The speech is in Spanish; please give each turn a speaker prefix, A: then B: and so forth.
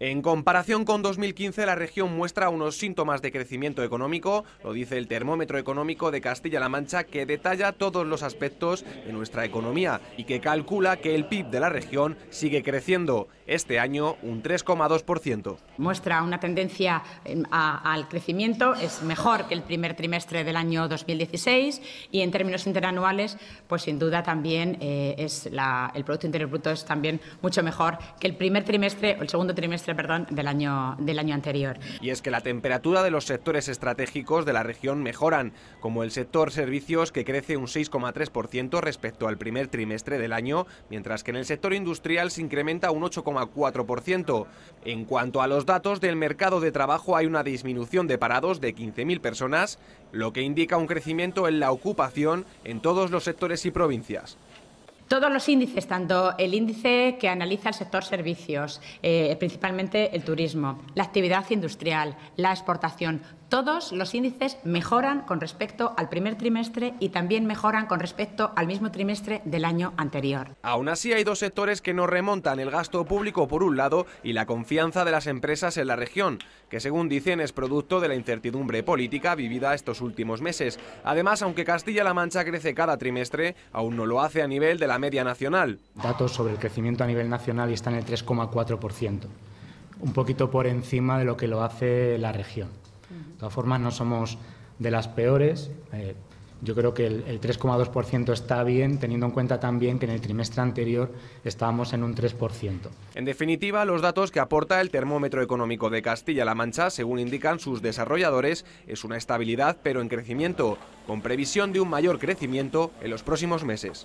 A: En comparación con 2015, la región muestra unos síntomas de crecimiento económico, lo dice el termómetro económico de Castilla-La Mancha, que detalla todos los aspectos de nuestra economía y que calcula que el PIB de la región sigue creciendo, este año un 3,2%.
B: Muestra una tendencia em, al crecimiento, es mejor que el primer trimestre del año 2016 y en términos interanuales, pues sin duda también eh, es el Producto Interior Bruto es también mucho mejor que el primer trimestre o el segundo trimestre del año, del año anterior.
A: Y es que la temperatura de los sectores estratégicos de la región mejoran, como el sector servicios que crece un 6,3% respecto al primer trimestre del año, mientras que en el sector industrial se incrementa un 8,4%. En cuanto a los datos del mercado de trabajo hay una disminución de parados de 15.000 personas, lo que indica un crecimiento en la ocupación en todos los sectores y provincias.
B: Todos los índices, tanto el índice que analiza el sector servicios, eh, principalmente el turismo, la actividad industrial, la exportación, todos los índices mejoran con respecto al primer trimestre y también mejoran con respecto al mismo trimestre del año anterior.
A: Aún así hay dos sectores que no remontan el gasto público por un lado y la confianza de las empresas en la región, que según dicen es producto de la incertidumbre política vivida estos últimos meses. Además, aunque Castilla-La Mancha crece cada trimestre, aún no lo hace a nivel de la media nacional.
C: Datos sobre el crecimiento a nivel nacional están en el 3,4%, un poquito por encima de lo que lo hace la región. De todas formas, no somos de las peores. Eh, yo creo que el 3,2% está bien, teniendo en cuenta también que en el trimestre anterior estábamos en un 3%.
A: En definitiva, los datos que aporta el termómetro económico de Castilla-La Mancha, según indican sus desarrolladores, es una estabilidad pero en crecimiento, con previsión de un mayor crecimiento en los próximos meses.